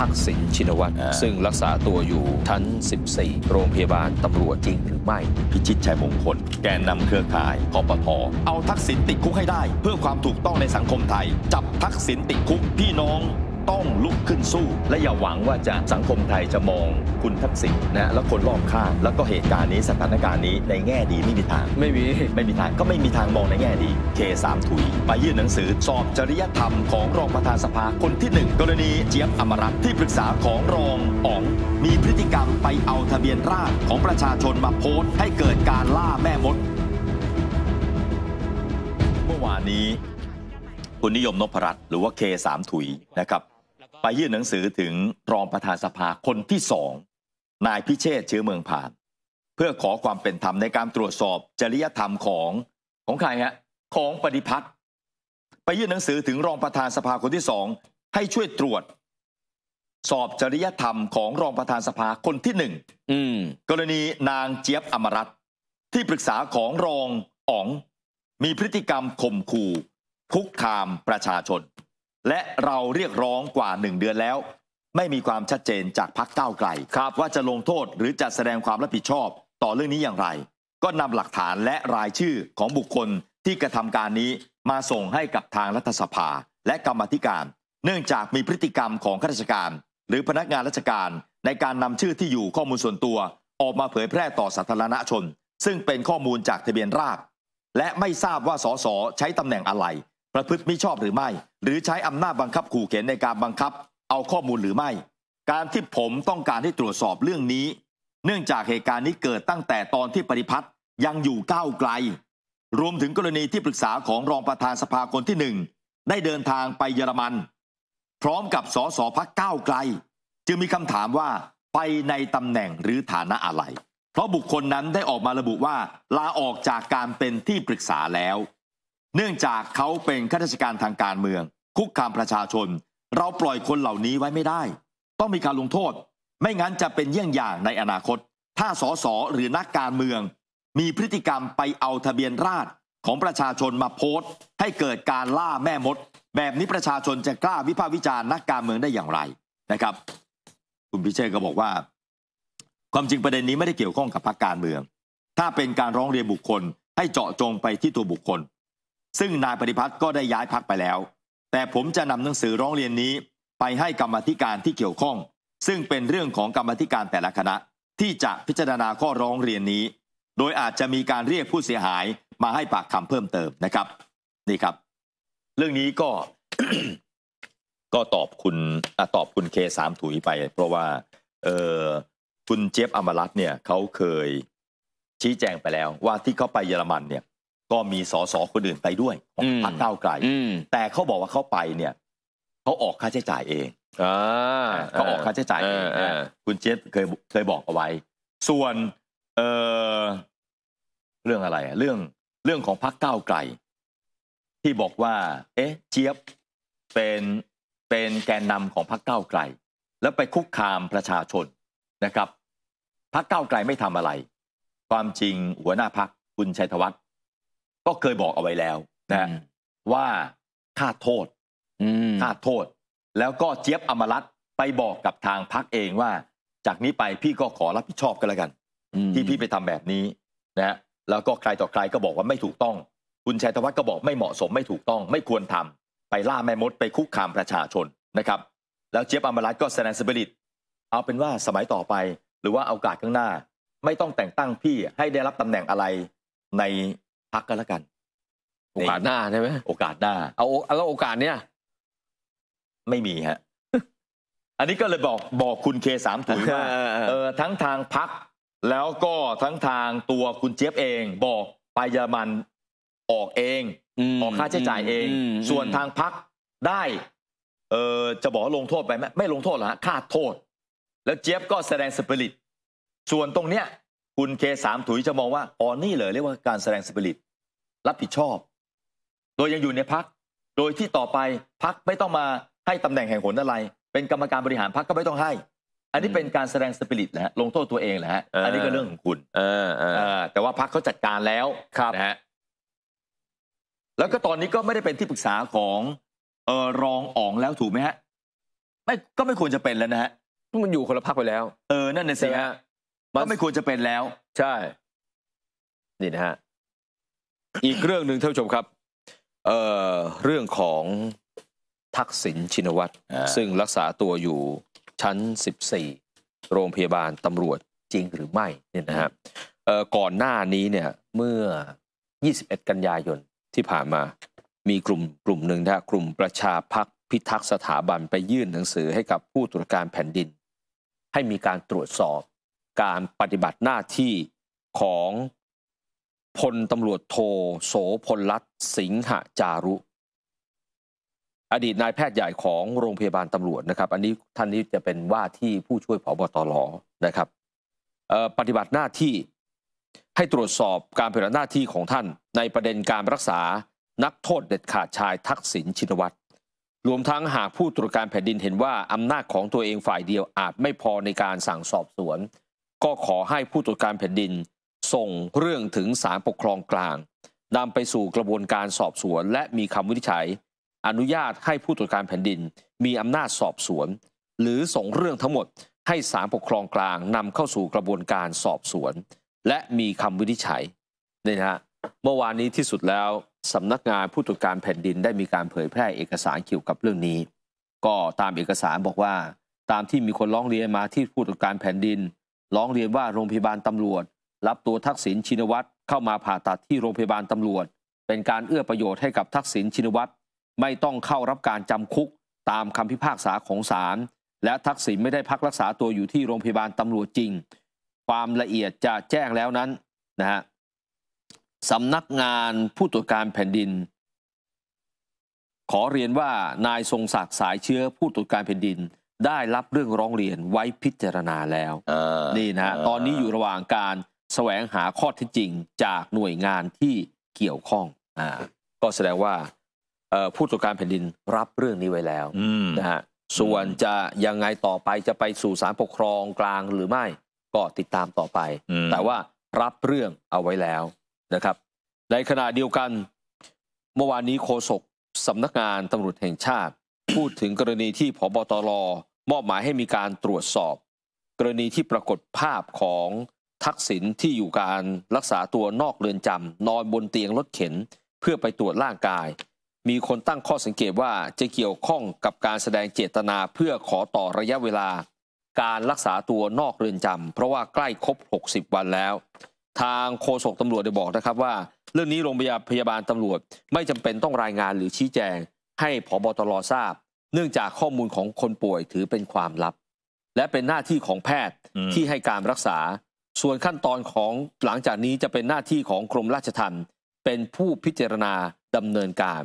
ทักษิณชินวัตรซึ่งรักษาตัวอยู่ชั้น14 โรงพยาบาลตำรวจจริงหรือไม่ พิชิตชัยมงคลแกนนำเครือข่ายคอปทเอาทักษิณติดคุกให้ได้ เพื่อความถูกต้องในสังคมไทย จับทักษิณติดคุกพี่น้องต้องลุกขึ้นสู้ และอย่าหวังว่าจะสังคมไทยจะมองคุณทักษิณนะและคนรอบข้างแล้วก็เหตุการณ์นี้สถานการณ์นี้ในแง่ดีไม่มีทางไม่มี ไม่มีทางก็ไม่มีทางมองในแง่ดีเคสามถุยไปยื่นหนังสือสอบจริยธรรมของรองประธานสภาคนที่หนึ่งกรณีเจี๊ยบอมรัตน์ที่ปรึกษาของรองอ๋อง มีพฤติกรรมไปเอาทะเบียนราษฎรของประชาชนมาโพสต์ให้เกิดการล่าแม่มด เมื่อวานนี้คุณนิยมนพรัตน์หรือว่าเคสามถุยนะครับไปยื่นหนังสือถึงรองประธานสภาคนที่สอง นายพิเชษเชื้อเมืองผ่าน เพื่อขอความเป็นธรรมในการตรวจสอบจริยธรรมของของใครฮะของปฏิพัฒน์ไปยื่นหนังสือถึงรองประธานสภาคนที่สองให้ช่วยตรวจ สอบจริยธรรมของรองประธานสภาคนที่หนึ่งกรณีนางเจี๊ยบอมรัตที่ปรึกษาของรองอ๋อง มีพฤติกรรมข่มขู่คุกคามประชาชนและเราเรียกร้องกว่าหนึ่งเดือนแล้ว ไม่มีความชัดเจนจากพักเก้าไกลครับ ว่าจะลงโทษหรือจะแสดงความรับผิดชอบต่อเรื่องนี้อย่างไร ก็นำหลักฐานและรายชื่อของบุคคลที่กระทำการนี้ มาส่งให้กับทางรัฐสภาและกรรมธิการ เนื่องจากมีพฤติกรรมของข้าราชการ หรือพนักงานราชการ ในการนำชื่อที่อยู่ข้อมูลส่วนตัว ออกมาเผยแพร่ต่อสาธารณชน ซึ่งเป็นข้อมูลจากทะเบียนราษฎรและไม่ทราบว่าสสใช้ตำแหน่งอะไรประพฤติมิชอบหรือไม่ หรือใช้อำนาจบังคับขู่เข็นในการบังคับ เอาข้อมูลหรือไม่ การที่ผมต้องการให้ตรวจสอบเรื่องนี้ เนื่องจากเหตุการณ์นี้เกิดตั้งแต่ตอนที่ปฏิพัฒน์ยังอยู่ก้าวไกลรวมถึงกรณีที่ปรึกษาของรองประธานสภาคนที่หนึ่งได้เดินทางไปเยอรมันพร้อมกับสสพักก้าวไกล จึงมีคำถามว่า ไปในตำแหน่งหรือฐานะอะไร เพราะบุคคลนั้นได้ออกมาระบุว่า ลาออกจากการเป็นที่ปรึกษาแล้วเนื่องจากเขาเป็นข้าราชการทางการเมือง คุกคามประชาชน เราปล่อยคนเหล่านี้ไว้ไม่ได้ต้องมีการลงโทษ ไม่งั้นจะเป็นเยี่ยงอย่างในอนาคต ถ้าสสหรือนักการเมือง มีพฤติกรรมไปเอาทะเบียนราษฎรของประชาชนมาโพสต์ให้เกิดการล่าแม่มด แบบนี้ประชาชนจะกล้าวิพากษ์วิจารณ์นักการเมืองได้อย่างไรนะครับคุณพิเชษก็บอกว่า ความจริงประเด็นนี้ไม่ได้เกี่ยวข้องกับพรรคการเมือง ถ้าเป็นการร้องเรียนบุคคล ให้เจาะจงไปที่ตัวบุคคลซึ่งนายปฏิพัฒน์ก็ได้ย้ายพักไปแล้ว แต่ผมจะนำหนังสือร้องเรียนนี้ไปให้กรรมธิการที่เกี่ยวข้อง ซึ่งเป็นเรื่องของกรรมธิการแต่ละคณะที่จะพิจารณาข้อร้องเรียนนี้ โดยอาจจะมีการเรียกผู้เสียหายมาให้ปากคำเพิ่มเติมนะครับ นี่ครับ เรื่องนี้ก็ก็ตอบคุณอตอบคุณเคสามถุยไป เพราะว่าเออคุณเจฟอมรัตเนี่ยเขาเคยชี้แจงไปแล้วว่าที่เขาไปเยอรมันเนี่ยก็มีสสคนอื่นไปด้วยของพรรคก้าวไกล แต่เขาบอกว่าเขาไปเนี่ย เขาออกค่าใช้จ่ายเองเขาออกค่าใช้จ่ายเองคุณเจษเคยเคยบอกเอาไว้ ส่วนเเรื่องอะไรเรื่องเรื่องของพรรคก้าวไกล ที่บอกว่า เอ๊ะเจี๊ยบเป็นเป็นแกนนำของพรรคก้าวไกล แล้วไปคุกคามประชาชนนะครับพรรคก้าวไกลไม่ทำอะไร ความจริงหัวหน้าพรรคคุณชัยธวัฒน์ก็เคยบอกเอาไว้แล้วนะว่าค่าโทษค่าโทษ แล้วก็เจี๊ยบอมรัตไปบอกกับทางพักเองว่า จากนี้ไปพี่ก็ขอรับผิดชอบกันแล้วกันที่พี่ไปทำแบบนี้ นะ แล้วก็ใครต่อใครก็บอกว่าไม่ถูกต้อง คุณชัยธวัฒน์ก็บอกไม่เหมาะสมไม่ถูกต้อง ไม่ควรทำ ไปล่าแม่มดไปคุกคามประชาชนนะครับ แล้วเจี๊ยบอมรัตก็แสดงสปิริตเอาเป็นว่าสมัยต่อไปหรือว่าโอกาสข้างหน้า ไม่ต้องแต่งตั้งพี่ให้ได้รับตำแหน่งอะไรในพักกันแล้วกัน โอกาส หน้าใช่ไหมโอกาสหน้า เอา แล้วโอกาสเนี้ยไม่มีฮะ อันนี้ก็เลยบอกบอกคุณเคสามถุยว่าเออทั้งทางพักแล้วก็ทั้งทางตัวคุณเจี๊ยบเอง บอกไปเยามันออกเองออกค่าใช้จ่ายเองส่วนทางพักได้ เออจะบอกลงโทษไปไหมไม่ ลงโทษหรอฮะค่าโทษ แล้วเจี๊ยบก็แสดงสปิริต ส่วนตรงเนี้ยคุณเคสามถุยจะมองว่าอ๋อนี่เลยเรียกว่าการแสดงสปิริตรับผิดชอบ โดยยังอยู่ในพักโดยที่ต่อไปพักไม่ต้องมาให้ตำแหน่งแห่งหนอะไรเป็นกรรมการบริหารพักก็ไม่ต้องให้ อันนี้เป็นการแสดงสปิริตแหละลงโทษตัวเองแหละอันนี้ก็เรื่องของคุณเออแต่ว่าพักเขาจัดการแล้วนะฮะ แล้วก็ตอนนี้ก็ไม่ได้เป็นที่ปรึกษาของ เออรองอ๋องแล้วถูกไหมฮะ ไม่ก็ไม่ควรจะเป็นแล้วนะฮะมันอยู่คนละพักไปแล้ว เออนั่นน่ะสิฮะก็ไม่ควรจะเป็นแล้ว ใช่นี่นะฮะอีกเรื่องหนึ่งท่านผู้ชมครับเอ่อเรื่องของทักษิณชินวัตรซึ่งรักษาตัวอยู่ชั้น 14 โรงพยาบาลตำรวจจริงหรือไม่เนี่ยนะฮะก่อนหน้านี้เนี่ย เมื่อ 21 กันยายนที่ผ่านมามีกลุ่มกลุ่มหนึ่งนะกลุ่มประชาพักพิทักษ์สถาบันไปยื่นหนังสือให้กับผู้ตรวจการแผ่นดิน ให้มีการตรวจสอบการปฏิบัติหน้าที่ของพลตำรวจโท โสพลรัตสิงหจารุ อดีต นายแพทย์ใหญ่ของโรงพยาบาลตำรวจนะครับ อันนี้ท่านนี้จะเป็นว่าที่ผู้ช่วยผบตรนะครับปฏิบัติหน้าที่ให้ตรวจสอบการปฏิบัติหน้าที่ของท่าน ในประเด็นการรักษานักโทษเด็ดขาดชายทักษิณชินวัตร รวมทั้งหากผู้ตรวจการแผ่นดินเห็นว่าอำนาจของตัวเองฝ่ายเดียวอาจ ไม่พอในการสั่งสอบสวน ก็ขอให้ผู้ตรวจการแผ่นดินส่งเรื่องถึงศาลปกครองกลางนำไปสู่กระบวนการสอบสวน และมีคำวินิจฉัย อนุญาตให้ผู้ตรวจการแผ่นดิน มีอำนาจสอบสวน หรือส่งเรื่องทั้งหมดให้ศาลปกครองกลางนำเข้าสู่กระบวนการสอบสวน และมีคำวินิจฉัยนี่นะฮะเมื่อวานนี้ที่สุดแล้วสำนักงานผู้ตรวจการแผ่นดินได้มีการเผยแพร่เอกสารเกี่ยวกับเรื่องนี้ ก็ตามเอกสารบอกว่าตามที่มีคนร้องเรียนมาที่ผู้ตรวจการแผ่นดินร้องเรียนว่าโรงพยาบาลตำรวจรับตัวทักษิณชินวัตรเข้ามาผ่าตัดที่โรงพยาบาลตำรวจ เป็นการเอื้อประโยชน์ให้กับทักษิณชินวัตร ไม่ต้องเข้ารับการจำคุกตามคำพิพากษาของศาลและทักษิณไม่ได้พักรักษาตัวอยู่ที่โรงพยาบาลตำรวจจริง ความละเอียดจะแจ้งแล้วนั้นนะฮะสำนักงานผู้ตรวจการแผ่นดิน ขอเรียนว่านายทรงศักดิ์สายเชื้อ ผู้ตรวจการแผ่นดิน ได้รับเรื่องร้องเรียนไว้พิจารณาแล้วนี่นะตอนนี้อยู่ระหว่างการแสวงหาข้อเท็จจริง จากหน่วยงานที่เกี่ยวข้องอ่า ก็แสดงว่าผู้ตรวจการแผ่นดินรับเรื่องนี้ไว้แล้วนะฮะส่วนจะยังไงต่อไปจะไปสู่ศาลปกครองกลางหรือไม่ก็ติดตามต่อไป แต่ว่ารับเรื่องเอาไว้แล้วนะครับในขณะเดียวกัน เมื่อวานนี้โฆษกสำนักงานตำรวจแห่งชาติ พูดถึงกรณีที่พบตรมอบหมายให้มีการตรวจสอบ กรณีที่ปรากฏภาพของทักษิณที่อยู่การรักษาตัวนอกเรือนจำนอนบนเตียงรถเข็น เพื่อไปตรวจร่างกาย มีคนตั้งข้อสังเกตว่าจะเกี่ยวข้องกับการแสดงเจตนาเพื่อขอต่อระยะเวลา การรักษาตัวนอกเรือนจำเพราะว่าใกล้ครบ60 วันแล้ว ทางโฆษกตำรวจได้บอกนะครับว่า เรื่องนี้โรงพยาบาลตำรวจไม่จำเป็นต้องรายงานหรือชี้แจง ให้ผบตรทราบ เนื่องจากข้อมูลของคนป่วยถือเป็นความลับ และเป็นหน้าที่ของแพทย์ที่ให้การรักษาส่วนขั้นตอนของหลังจากนี้จะเป็นหน้าที่ของกรมราชทัณฑ์เป็นผู้พิจารณาดำเนินการ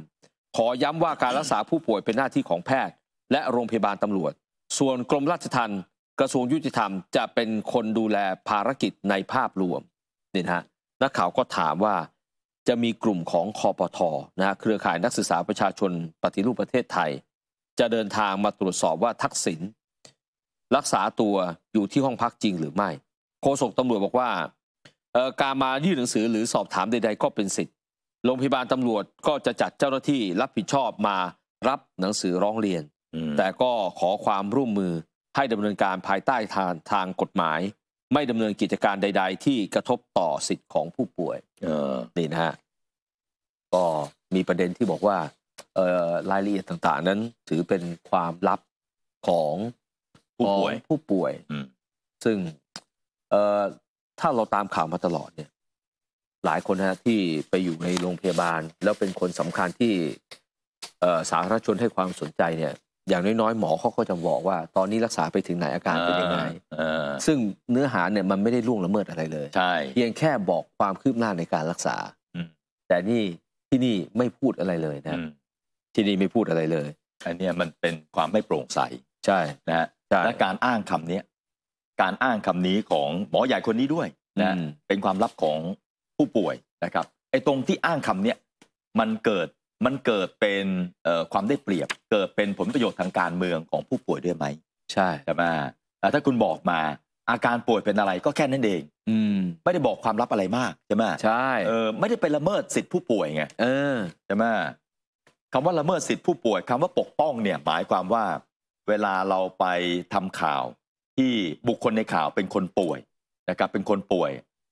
ขอย้ำว่าการรักษาผู้ป่วยเป็นหน้าที่ของแพทย์ และโรงพยาบาลตำรวจ ส่วนกรมราชทัณฑ์กระทรวงยุติธรรม จะเป็นคนดูแลภารกิจในภาพรวมนี่นะฮะนักข่าวก็ถามว่าจะมีกลุ่มของคอปทนะะเครือข่ายนักศึกษาประชาชนปฏิรูปประเทศไทย จะเดินทางมาตรวจสอบว่าทักษิณรักษาตัวอยู่ที่ห้องพักจริงหรือไม่โฆษกตำรวจบอกว่าการมายื่นหนังสือหรือสอบถามใด ๆ ก็เป็นสิทธิ์โรงพยาบาลตำรวจก็จะจัดเจ้าหน้าที่รับผิดชอบมารับหนังสือร้องเรียนแต่ก็ขอความร่วมมือให้ดำเนินการภายใต้ทางทางกฎหมาย ไม่ดำเนินกิจการใด ๆ ที่กระทบต่อสิทธิ์ของผู้ป่วยนี่นะฮะก็มีประเด็นที่บอกว่ารายละเอียดต่าง ๆ นั้นถือเป็นความลับของผู้ป่วยผู้ป่วยซึ่งเอ่อถ้าเราตามข่าวมาตลอดเนี่ยหลายคนนะที่ไปอยู่ในโรงพยาบาล แล้วเป็นคนสำคัญที่สาธารณชนให้ความสนใจเนี่ย อย่างน้อยๆหมอเขาก็จะบอกว่า ตอนนี้รักษาไปถึงไหนอาการเป็นยังไงซึ่งเนื้อหาเนี่ยมันไม่ได้ล่วงละเมิดอะไรเลย เพียงแค่บอกความคืบหน้าในการรักษาแต่นี่ที่นี่ไม่พูดอะไรเลยนะที่นี่ไม่พูดอะไรเลยอันนี้มันเป็นความไม่โปร่งใสใช่ นะฮะและการอ้างคำนี้การอ้างคำนี้ของหมอใหญ่คนนี้ด้วยนะเป็นความลับของผู้ป่วยนะครับไอ้ตรงที่อ้างคำเนี้ยมันเกิดมันเกิดเป็นความได้เปรียบ เกิดเป็นผลประโยชน์ทางการเมืองของผู้ป่วยด้วยไหมใช่แต่ไหถ้าคุณบอกมาอาการป่วยเป็นอะไรก็แค่นั้นเอง อืมไม่ได้บอกความลับอะไรมากใช่ไหมใช่เออไม่ได้ไปละเมิดสิทธิผู้ป่วยไงเออใช่ไหมคำว่าละเมิดสิทธิผู้ป่วยคำว่าปกป้องเนี่ยหมายความว่าเวลาเราไปทำข่าวที่บุคคลในข่าวเป็นคนป่วยนะครับเป็นคนป่วย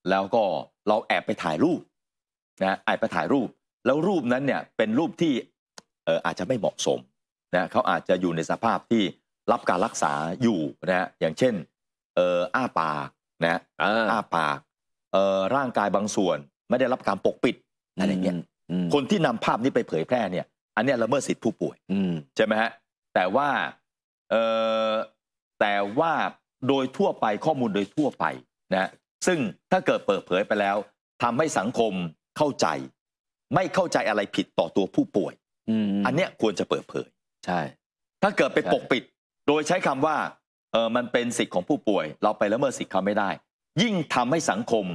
แล้วก็เราแอบไปถ่ายรูปนะแอบไปถ่ายรูป แล้วรูปนั้นเนี่ยเป็นรูปที่เอออาจจะไม่เหมาะสมนะเขาอาจจะอยู่ในสภาพที่รับการรักษาอยู่นะอย่างเช่นเอออ้าปากนะอ้าปากเออร่างกายบางส่วนไม่ได้รับการปกปิดอะไรเงี้ยคนที่นำภาพนี้ไปเผยแพร่เนี่ยอันนี้ละเมิดสิทธิผู้ป่วยใช่ไหมฮะแต่ว่าเออแต่ว่าโดยทั่วไปข้อมูลโดยทั่วไป นะ ซึ่งถ้าเกิดเปิดเผยไปแล้ว ทำให้สังคมเข้าใจ ไม่เข้าใจอะไรผิดต่อตัวผู้ป่วยอันเนี้ยควรจะเปิดเผย ใช่ ถ้าเกิดไปปกปิด โดยใช้คำว่าเออมันเป็นสิทธิ์ของผู้ป่วย เราไปละเมิดสิทธิ์เขาไม่ได้ ยิ่งทำให้สังคม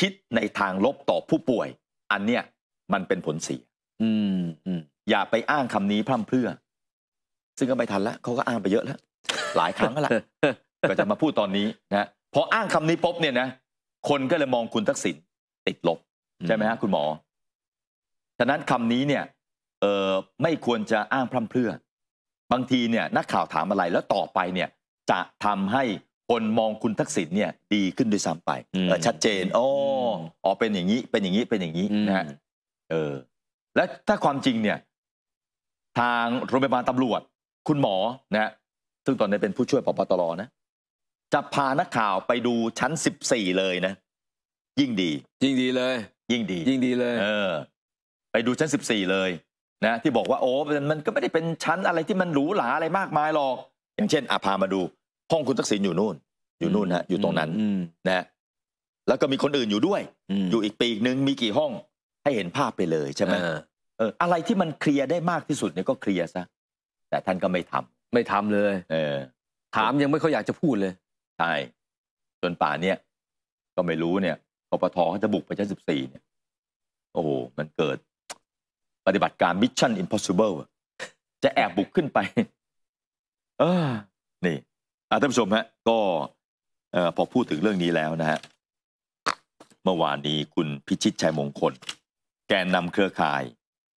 คิดในทางลบต่อผู้ป่วย อันเนี้ยมันเป็นผลเสีย อืมอย่าไปอ้างคำนี้พร่ำเพื่อ ซึ่งก็ไม่ทันละเขาก็อ้างไปเยอะแล้วหลายครั้งแล้วลก็จะมาพูดตอนนี้นะพออ้างคำนี้ปุ๊บเนี่ยนะคนก็เลยมองคุณทักษิณติดลบ ใช่ไหมฮะคุณหมอฉะนั้นคำนี้เนี่ย เออไม่ควรจะอ้างพร่ำเพรื่อ บางทีเนี่ย นักข่าวถามอะไรแล้วต่อไปเนี่ย จะทำให้คนมองคุณทักษิณเนี่ย ดีขึ้นด้วยซ้ำไปชัดเจนโอ้อ๋อเป็นอย่างนี้ เป็นอย่างนี้เป็นอย่างนี้นะฮะเออ และถ้าความจริงเนี่ย ทางโรงพยาบาลตำรวจ คุณหมอนะซึ่งตอนนี้เป็นผู้ช่วยพบตรนะจะพานักข่าวไปดูชั้นสสิบี่เลยนะ ยิ่งดี ยิ่งดีเลย ยิ่งดี ยิ่งดีเลย เออ ไปดูชั้นสสิบี่เลยนะที่บอกว่าโอ้มันก็ไม่ได้เป็นชั้นอะไรที่มันหรูหราอะไรมากมายหรอกอย่างเช่นอาพามาดูห้องคุณทักษิณอยู่นู่น อยู่นู่นฮะอยู่ตรงนั้นนะ แล้วก็มีคนอื่นอยู่ด้วย อยู่อีกปีกนึงมีกี่ห้อง ให้เห็นภาพไปเลยใช่ไหมเอออะไรที่มันเคลียร์ได้มากที่สุดเนี่ยก็เคลียร์ซะแต่ท่านก็ไม่ทำไม่ทำเลย เออ ถามยังไม่เขาอยากจะพูดเลย ใช่ จนป่านเนี้ยก็ไม่รู้เนี่ยกปทเขาจะบุกไปชั้นสิบสี่เนี่ยโอ้โห มันเกิด ปฏิบัติการมิชชั่นอิมพอสิเบิลจะแอบบุกขึ้นไป เออ นี่ท่านผู้ชมฮะ ก็พอพูดถึงเรื่องนี้แล้วนะฮะ เมื่อวานนี้คุณพิชิตชัยมงคล แกนนำเครือข่าย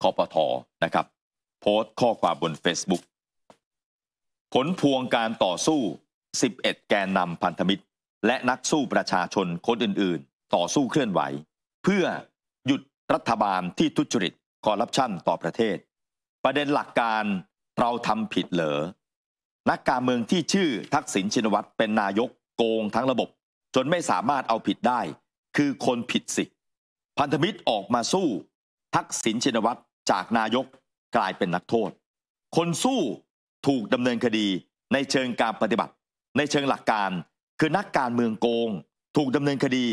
คอปทนะครับ โพสต์ข้อความบน Facebook ผลพวงการต่อสู้ 11 แกนนำพันธมิตร และนักสู้ประชาชนคนอื่น ๆ ต่อสู้เคลื่อนไหว เพื่อหยุดรัฐบาลที่ทุจริตคอร์รัปชันต่อประเทศ ประเด็นหลักการเราทำผิดเหรอนักการเมืองที่ชื่อทักษิณชินวัตรเป็นนายกโกงทั้งระบบ จนไม่สามารถเอาผิดได้คือคนผิดสิ พันธมิตรออกมาสู้ทักษิณชินวัตรจากนายกกลายเป็นนักโทษ คนสู้ถูกดำเนินคดีในเชิงการปฏิบัติ ในเชิงหลักการคือนักการเมืองโกงถูกดำเนินคดี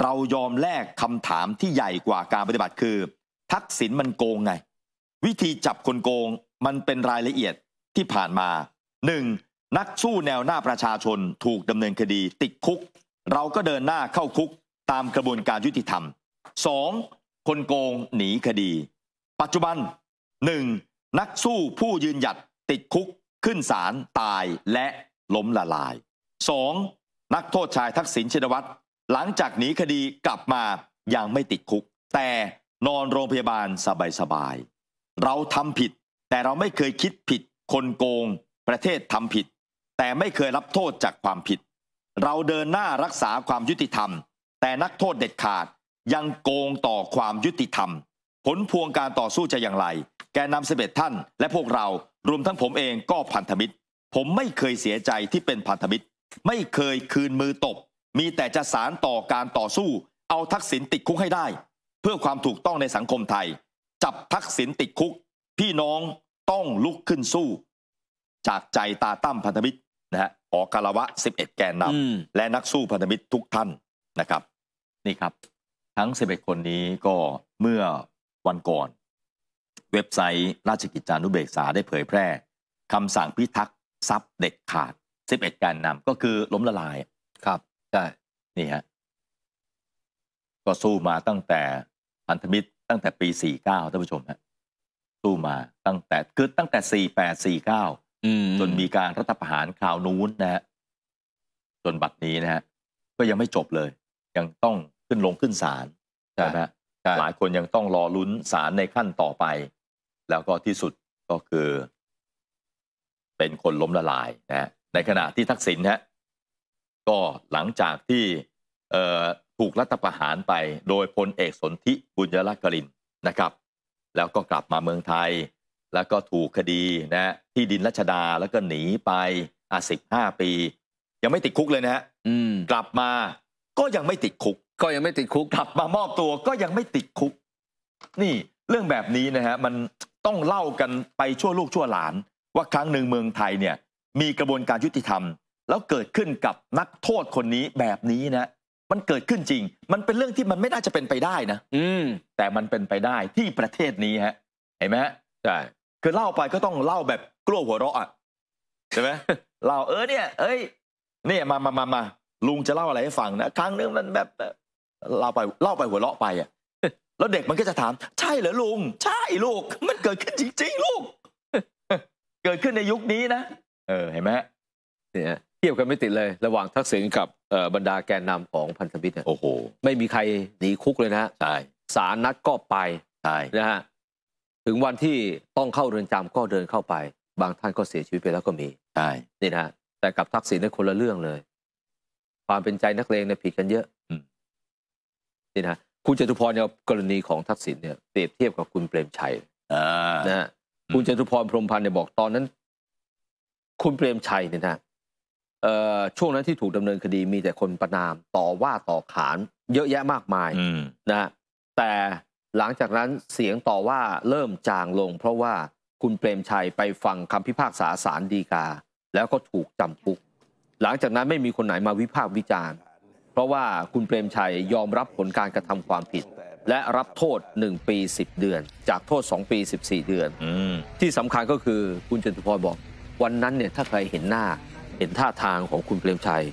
เรายอมแลกคำถามที่ใหญ่กว่าการปฏิบัติคือ ทักษิณมันโกงไง วิธีจับคนโกงมันเป็นรายละเอียดที่ผ่านมา 1. นักสู้แนวหน้าประชาชนถูกดำเนินคดีติดคุก เราก็เดินหน้าเข้าคุกตามกระบวนการยุติธรรม 2. คนโกงหนีคดี ปัจจุบัน 1. นักสู้ผู้ยืนหยัดติดคุกขึ้นศาลตายและล้มละลาย 2. นักโทษชายทักษิณชินวัตรหลังจากหนีคดีกลับมายังไม่ติดคุก แต่นอนโรงพยาบาลสบายสบายเราทำผิด แต่เราไม่เคยคิดผิด คนโกงประเทศทำผิด แต่ไม่เคยรับโทษจากความผิด เราเดินหน้ารักษาความยุติธรรม แต่นักโทษเด็ดขาดยังโกงต่อความยุติธรรม ผลพวงการต่อสู้จะอย่างไร แกนนำสบ็จท่านและพวกเรารวมทั้งผมเองก็พันธมิตร ผมไม่เคยเสียใจที่เป็นพันธมิตร ไม่เคยคืนมือตบ มีแต่จะสารต่อการต่อสู้ เอาทักษิณติดคุกให้ได้ เพื่อความถูกต้องในสังคมไทย จับทักษิณติดคุกพี่น้องต้องลุกขึ้นสู้ จากใจตาตั้มพันธมิตรนะฮะออกาละวะ 11 แกนนำและนักสู้พันธมิตรทุกท่านนะครับนี่ครับ ทั้ง 11 คนนี้ก็เมื่อวันก่อนเว็บไซต์ ราชกิจจานุเบกษาได้เผยแพร่ คำสั่งพิทักษ์ทรัพย์เด็กขาด 11การนำ ก็คือล้มละลายครับ ใช่ นี่ฮะก็สู้มาตั้งแต่พันธมิตรตั้งแต่ปี 49ท่านผู้ชมฮะสู้มาตั้งแต่ คือตั้งแต่ 48 49จนมีการรัฐประหารคราวนู้นนะฮะจนบัดนี้นะฮะก็ยังไม่จบเลย ยังต้องขึ้นลงขึ้นศาลใช่ไหมหลายคนยังต้องรอลุ้นศาลในขั้นต่อไปแล้วก็ที่สุดก็คือ เป็นคนล้มละลายนะในขณะที่ทักษิณฮะก็หลังจากที่ถูกรัฐประหารไป โดยพลเอกสนธิบุญยรักกรินนะครับ แล้วก็กลับมาเมืองไทย แล้วก็ถูกคดีนะ ที่ดินรัชดาแล้วก็หนีไปอาสิบห้าปี ยังไม่ติดคุกเลยนะฮะกลับมา ก็ยังไม่ติดคุก ก็ยังไม่ติดคุกกลับ มามอบตัวก็ยังไม่ติดคุก นี่เรื่องแบบนี้นะฮะ มันต้องเล่ากันไปชั่วลูกชั่วหลานว่าครั้งหนึ่งเมืองไทยเนี่ย มีกระบวนการยุติธรรม แล้วเกิดขึ้นกับนักโทษคนนี้แบบนี้นะ มันเกิดขึ้นจริง มันเป็นเรื่องที่มันไม่น่าจะเป็นไปได้นะอืม แต่มันเป็นไปได้ที่ประเทศนี้ฮะเห็นไหมใช่คือเล่าไปก็ต้องเล่าแบบกลัวหัวเราะอ่ะใช่ไหมเล่าเออเนี่ยเอ้ย เนี่ยมามามามาลุงจะเล่าอะไรให้ฟังนะครั้งนึงมันแบบเล่าไปเล่าไปหัวเราะไปอ่ะแล้วเด็กมันก็จะถาม ใช่เหรอลุง ใช่ลูก มันเกิดขึ้นจริงๆ ลูก เกิดขึ้นในยุคนี้นะ เออเห็นไหมเนี่ยเทียบกันไม่ติดเลย ระหว่างทักษิณกับบรรดาแกนนำของพันธมิตรเนี่ยโอ้โหไม่มีใครหนีคุกเลยนะใช่สารนัดก็ไป ใช่นะฮะ ถึงวันที่ต้องเข้าเรือนจำก็เดินเข้าไป บางท่านก็เสียชีวิตไปแล้วก็มีใช่นี่นะแต่กับทักษิณนี่คนละเรื่องเลย ความเป็นใจนักเลงเนี่ยผิดกันเยอะนี่นะคุณจตุพรเนี่ยกรณีของทักษิณเนี่ยเปรียบเทียบกับคุณเปรมชัยนะคุณจตุพรพรมพันธ์เนี่ยบอกตอนนั้น คุณเปรมชัยเนี่ยนะช่วงนั้นที่ถูกดำเนินคดีมีแต่คนประนามต่อว่าต่อขาน เยอะแยะมากมายนะ แต่หลังจากนั้นเสียงต่อว่าเริ่มจางลง เพราะว่าคุณเปรมชัยไปฟังคำพิพากษาศาลฎีกา แล้วก็ถูกจำคุก หลังจากนั้นไม่มีคนไหนมาวิพากษ์วิจารณ์เพราะว่าคุณเปรมชัยยอมรับผลการกระทำความผิด และรับโทษ1ปี 10 เดือน จากโทษ2ปี 14 เดือนอที่สำคัญก็คือคุณจตุพรบอกวันนั้นเนี่ยถ้าใครเห็นหน้าเห็นท่าทางของคุณเปรมชัย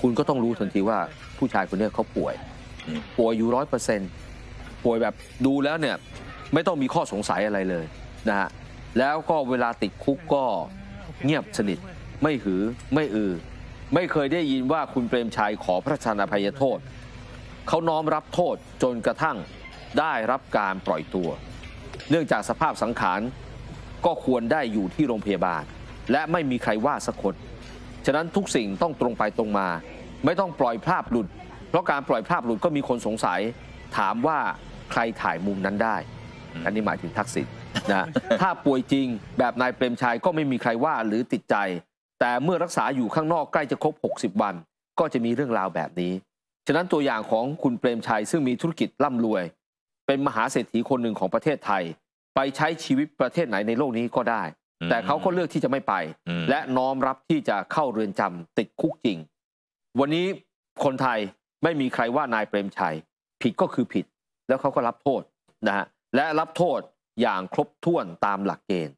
คุณก็ต้องรู้ทันทีว่าผู้ชายคนนี้เขาป่วยป่วยอยู่ร้อยเปอร์เซ็นต์ป่วยแบบดูแล้วเนี่ยไม่ต้องมีข้อสงสัยอะไรเลยนะฮะแล้วก็เวลาติดคุกก็เงียบสนิทไม่หือไม่อือไม่เคยได้ยินว่าคุณเปรมชัยขอพระชานภัยโทษ เขาน้อมรับโทษจนกระทั่งได้รับการปล่อยตัว เนื่องจากสภาพสังขารก็ควรได้อยู่ที่โรงพยาบาลและไม่มีใครว่าสักคน ฉะนั้นทุกสิ่งต้องตรงไปตรงมา ไม่ต้องปล่อยภาพหลุด เพราะการปล่อยภาพหลุดก็มีคนสงสัย ถามว่าใครถ่ายมุมนั้นได้ อันนี้หมายถึงทักษิณนะถ้าป่วยจริงแบบนายเปรมชัยก็ไม่มีใครว่าหรือติดใจแต่เมื่อรักษาอยู่ข้างนอกใกล้จะครบ 60 วัน ก็จะมีเรื่องราวแบบนี้ ฉะนั้นตัวอย่างของคุณเปรมชัยซึ่งมีธุรกิจร่ำรวย เป็นมหาเศรษฐีคนหนึ่งของประเทศไทย ไปใช้ชีวิตประเทศไหนในโลกนี้ก็ได้ แต่เขาก็เลือกที่จะไม่ไป และน้อมรับที่จะเข้าเรือนจำติดคุกจริง วันนี้คนไทยไม่มีใครว่านายเปรมชัย ผิดก็คือผิด แล้วเขาก็รับโทษนะฮะและรับโทษอย่างครบถ้วนตามหลักเกณฑ์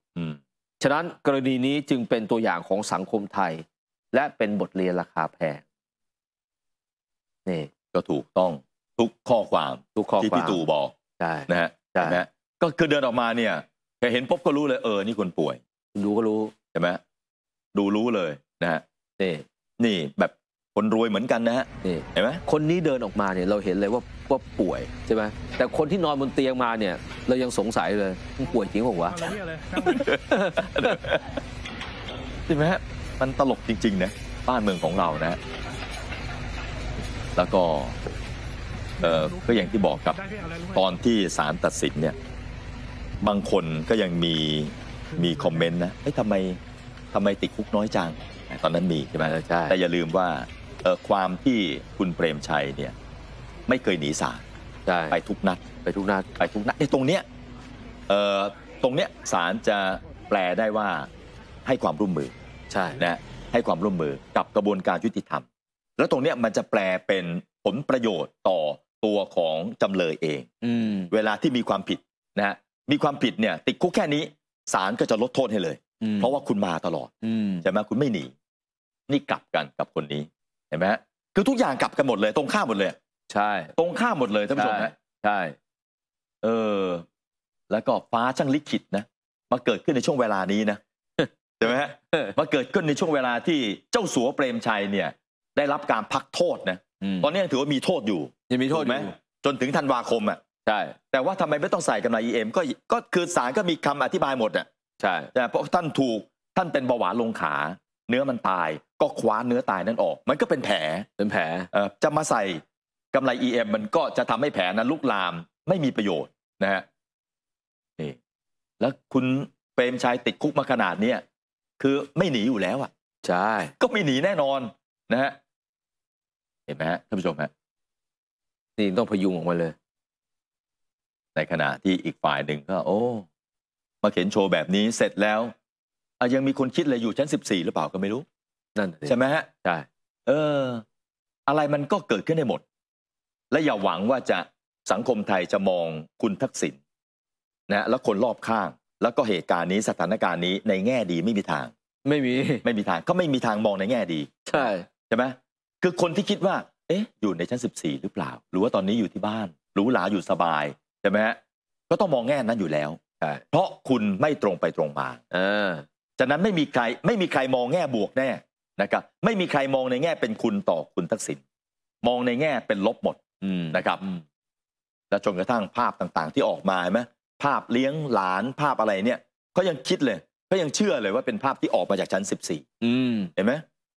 ฉะนั้นกรณีนี้จึงเป็นตัวอย่างของสังคมไทย และเป็นบทเรียนราคาแพงนี่ ก็ถูกต้องทุกข้อความทุกข้อที่พี่ตู่บอกนะฮะใช่นะก็คือเดินออกมาเนี่ย แค่เห็นปุ๊บก็รู้เลยเออ นี่คนป่วย ดูก็รู้ ใช่ไหมดูรู้เลยนะฮะนี่นี่แบบคนรวยเหมือนกันนะฮะนี่เห็นไหมคนนี้เดินออกมาเนี่ยเราเห็นเลยว่าว่าป่วยใช่ไหมแต่คนที่นอนบนเตียงมาเนี่ยเรายังสงสัยเลยมป่วยจริงเปล่าวะใช่ไหมฮะมันตลกจริงๆนะบ้านเมืองของเรานะแล้วก็เออก็อย่างที่บอกครับตอนที่ศาลตัดสินเนี่ย บางคนก็ยังมีมีคอมเมนต์นะเอ้ยทำไมทำไมติดคุกน้อยจังตอนนั้นมีใช่ไหมใช่แต่อย่าลืมว่าความที่คุณเปรมชัยเนี่ย ไม่เคยหนีศาลไปทุกนัด ไปทุกนัดไปทุกนัดในตรงเนี้ยตรงเนี้ยศาลจะแปลได้ว่า ให้ความร่วมมือใช่นะ ให้ความร่วมมือกับกระบวนการยุติธรรม แล้วตรงเนี้ยมันจะแปลเป็นผลประโยชน์ต่อตัวของจำเลยเองเวลาที่มีความผิดนะฮะมีความผิดเนี่ยติดคุกแค่นี้ศาลก็จะลดโทษให้เลย เพราะว่าคุณมาตลอดใช่ไหมคุณไม่หนีนี่กลับกันกับคนนี้เห็นไหมคือทุกอย่างกลับกันหมดเลย ตรงข้ามหมดเลยใช่ ตรงข้ามหมดเลยท่านผู้ชมนะใช่เออแล้วก็ฟ้าช่างลิขิตนะมาเกิดขึ้นในช่วงเวลานี้นะใช่ไหมฮะมาเกิดขึ้นในช่วงเวลาที่เจ้าสัวเปรมชัย เนี่ย ได้รับการพักโทษนะตอนนี้ถือว่ามีโทษอยู่ยังมีโทษไหมจนถึงธันวาคมอ่ะใช่ แต่ว่าทำไมไม่ต้องใส่กนไรเอ็มก็ก็คือศาลก็มีคำอธิบายหมดอ่ะใช่ แต่เพราะท่านถูก ท่านเป็นเบาหวานลงขาเนื้อมันตาย ก็คว้าเนื้อตายนั้นออก มันก็เป็นแผลเป็นแผลจะมาใส่กำไร EM มันก็จะทำให้แผลนั้นลุกลาม ไม่มีประโยชน์ นะฮะนี่แล้วคุณเปรมชัยติดคุกมาขนาดเนี้ยคือไม่หนีอยู่แล้วอ่ะใช่ ก็ไม่หนีแน่นอน นะฮะเห็นไหมฮะท่านผู้ชมฮะนี่ต้องพยุงออกมาเลย ในขณะที่อีกฝ่ายหนึ่งก็โอ้มาเขียนโชว์แบบนี้เสร็จแล้วอ่ะยังมีคนคิดเลยอยู่ชั้นสิบสี่หรือเปล่าก็ไม่รู้ นั่นใช่ไหมฮะใช่เออ อะไรมันก็เกิดขึ้นได้หมด และอย่าหวังว่าจะสังคมไทยจะมองคุณทักษิณนะและคนรอบข้าง แล้วก็เหตุการณ์นี้สถานการณ์นี้ในแง่ดีไม่มีทาง ไม่มีไม่มีทาง ก็ไม่มีทางมองในแง่ดี ใช่ใช่ไหมคือคนที่คิดว่า เอ๊ะ อยู่ในชั้นสสิบี่หรือเปล่า หรือว่าตอนนี้อยู่ที่บ้านหรูหราอยู่สบายใช่ไหมฮะก็ต้องมองแง่นั้นอยู่แล้วใช่เพราะคุณไม่ตรงไปตรงมาเออจากนั้นไม่มีใครไม่มีใครมองแง่บวกแน่ นะครับ ไม่มีใครมองในแง่เป็นคุณต่อคุณทักษิณมองในแง่เป็นลบหมดนะครับและจนกระทั่งภาพต่างๆที่ออกมาไหมภาพเลี้ยงหลานภาพอะไรเนี่ย เขายังคิดเลยเขายังเชื่อเลยว่าเป็นภาพที่ออกมาจากชั้นสสิบี่เห็นไหม